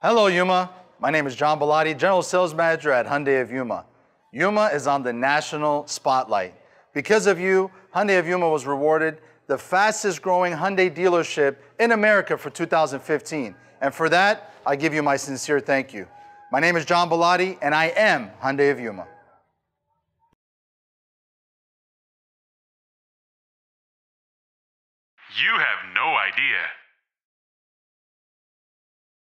Hello, Yuma. My name is John Bellotti, General Sales Manager at Hyundai of Yuma. Yuma is on the national spotlight. Because of you, Hyundai of Yuma was rewarded the fastest growing Hyundai dealership in America for 2015. And for that, I give you my sincere thank you. My name is John Bellotti, and I am Hyundai of Yuma. You have no idea.